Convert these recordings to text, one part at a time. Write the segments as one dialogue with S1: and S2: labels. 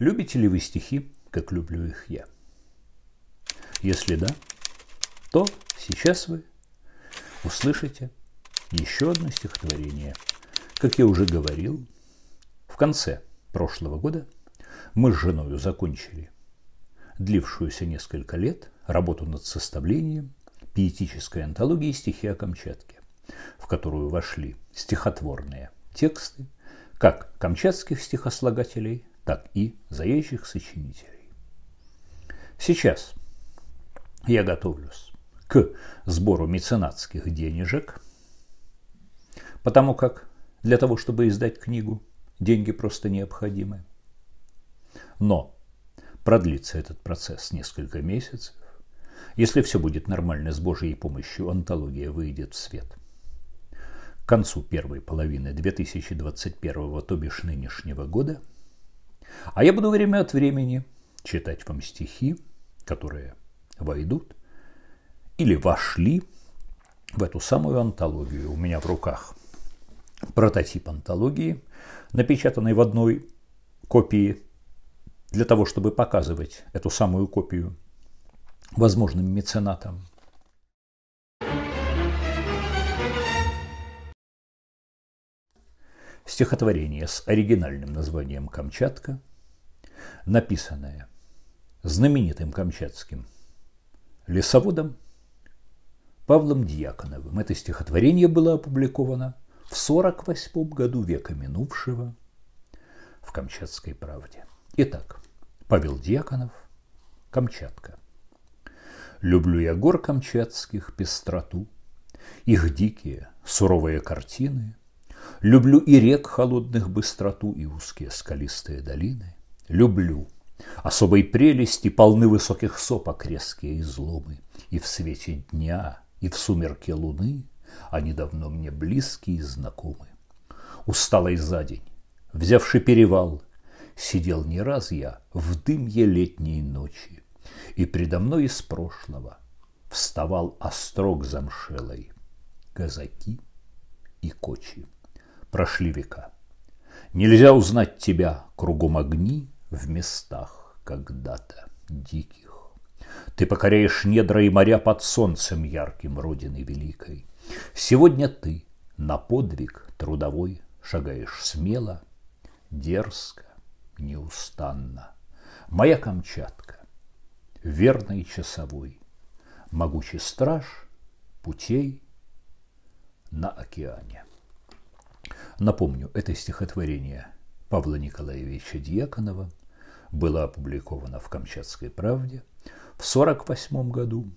S1: Любите ли вы стихи, как люблю их я? Если да, то сейчас вы услышите еще одно стихотворение. Как я уже говорил, в конце прошлого года мы с женою закончили длившуюся несколько лет работу над составлением пиетической антологии стихи о Камчатке, в которую вошли стихотворные тексты как камчатских стихослагателей, так и заезжих сочинителей. Сейчас я готовлюсь к сбору меценатских денежек, потому как для того, чтобы издать книгу, деньги просто необходимы. Но продлится этот процесс несколько месяцев. Если все будет нормально, с Божьей помощью антология выйдет в свет. К концу первой половины 2021, то бишь нынешнего года – а я буду время от времени читать вам стихи, которые войдут или вошли в эту самую антологию. У меня в руках прототип антологии, напечатанный в одной копии для того, чтобы показывать эту самую копию возможным меценатам. Стихотворение с оригинальным названием «Камчатка», написанное знаменитым камчатским лесоводом Павлом Дьяконовым. Это стихотворение было опубликовано в 1948 году века минувшего в «Камчатской правде». Итак, Павел Дьяконов, Камчатка. Люблю я гор камчатских пестроту, их дикие суровые картины, Люблю и рек холодных быстроту, и узкие скалистые долины. Люблю. Особой прелести полны высоких сопок резкие изломы И в свете дня, и в сумерке луны они давно мне близкие и знакомы. Усталый за день, взявший перевал, сидел не раз я в дымье летней ночи. И предо мной из прошлого вставал острог замшелой казаки и кочи прошли века. Нельзя узнать тебя, кругом огни, в местах когда-то диких. Ты покоряешь недра и моря под солнцем ярким Родины Великой. Сегодня ты на подвиг трудовой шагаешь смело, дерзко, неустанно. Моя Камчатка, верный часовой, могучий страж путей на океане. Напомню, это стихотворение Павла Николаевича Дьяконова было опубликовано в «Камчатской правде» в 1948 году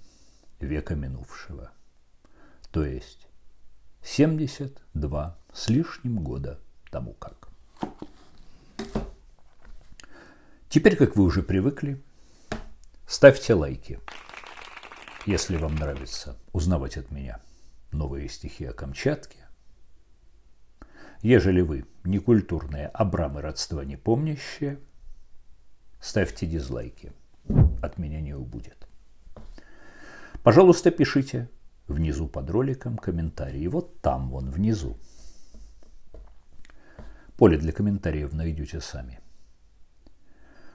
S1: века минувшего, то есть 72 с лишним года тому как. Теперь, как вы уже привыкли, ставьте лайки, если вам нравится узнавать от меня новые стихи о Камчатке, Ежели вы некультурные абрамы родства не помнящие, ставьте дизлайки. От меня не убудет. Пожалуйста, пишите внизу под роликом комментарии. Вот там, вон внизу. Поле для комментариев найдете сами.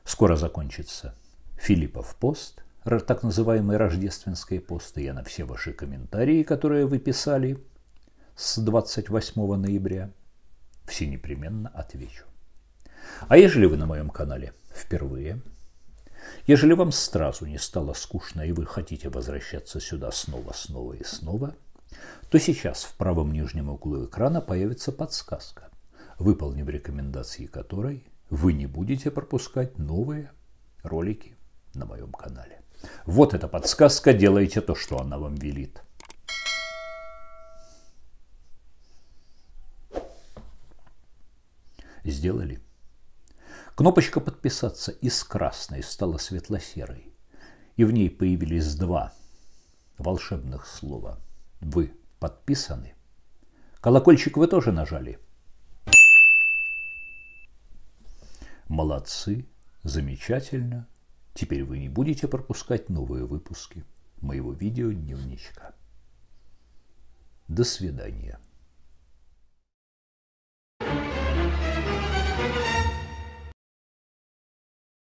S1: Скоро закончится Филиппов пост, так называемый Рождественский пост, и Я на все ваши комментарии, которые вы писали с 28 ноября, все непременно отвечу. А ежели вы на моем канале впервые, ежели вам сразу не стало скучно и вы хотите возвращаться сюда снова, снова и снова, то сейчас в правом нижнем углу экрана появится подсказка, выполнив рекомендации которой вы не будете пропускать новые ролики на моем канале. Вот эта подсказка, делайте то, что она вам велит – Сделали. Кнопочка «Подписаться» из красной стала светло-серой, и в ней появились два волшебных слова. Вы подписаны. Колокольчик вы тоже нажали. Молодцы, замечательно. Теперь вы не будете пропускать новые выпуски моего видео-дневничка. До свидания.